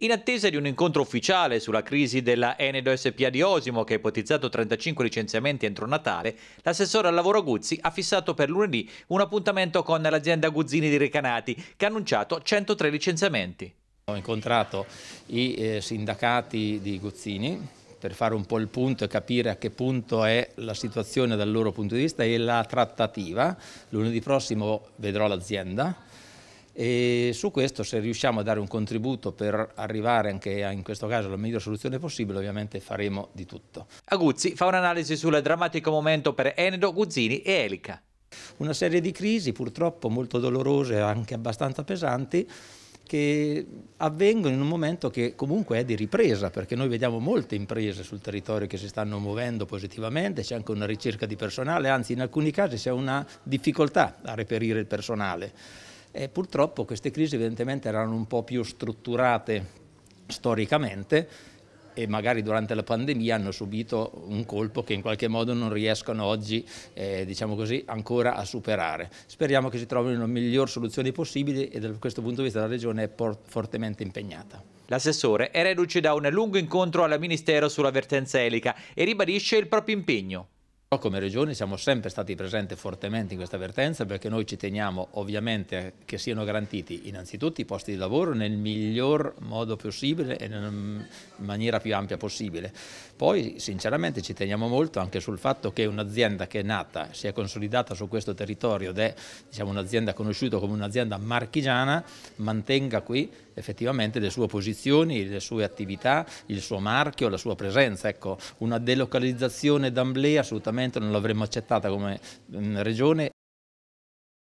In attesa di un incontro ufficiale sulla crisi della Enedo SPA di Osimo, che ha ipotizzato 35 licenziamenti entro Natale, l'assessore al lavoro Guzzi ha fissato per lunedì un appuntamento con l'azienda Guzzini di Recanati, che ha annunciato 103 licenziamenti. Ho incontrato i eh, sindacati di Guzzini per fare un po' il punto e capire a che punto è la situazione dal loro punto di vista e la trattativa. Lunedì prossimo vedrò l'azienda e su questo se riusciamo a dare un contributo per arrivare anche a, in questo caso alla migliore soluzione possibile ovviamente faremo di tutto. Aguzzi fa un'analisi sul drammatico momento per Enedo, Guzzini e Elica. Una serie di crisi purtroppo molto dolorose e anche abbastanza pesanti che avvengono in un momento che comunque è di ripresa, perché noi vediamo molte imprese sul territorio che si stanno muovendo positivamente, c'è anche una ricerca di personale, anzi in alcuni casi c'è una difficoltà a reperire il personale. E purtroppo queste crisi evidentemente erano un po' più strutturate storicamente e magari durante la pandemia hanno subito un colpo che in qualche modo non riescono oggi, eh, diciamo così, ancora a superare. Speriamo che si trovino le migliori soluzioni possibili e da questo punto di vista la Regione è fortemente impegnata. L'assessore è reduce da un lungo incontro al Ministero sulla vertenza elica e ribadisce il proprio impegno. Europa come Regione siamo sempre stati presenti fortemente in questa avvertenza perché noi ci teniamo ovviamente che siano garantiti innanzitutto i posti di lavoro nel miglior modo possibile e in maniera più ampia possibile. Poi sinceramente ci teniamo molto anche sul fatto che un'azienda che è nata, si è consolidata su questo territorio ed è diciamo, un'azienda conosciuta come un'azienda marchigiana, mantenga qui effettivamente le sue posizioni, le sue attività, il suo marchio, la sua presenza. Ecco, una delocalizzazione d'Amblea assolutamente momento non l'avremmo accettata come regione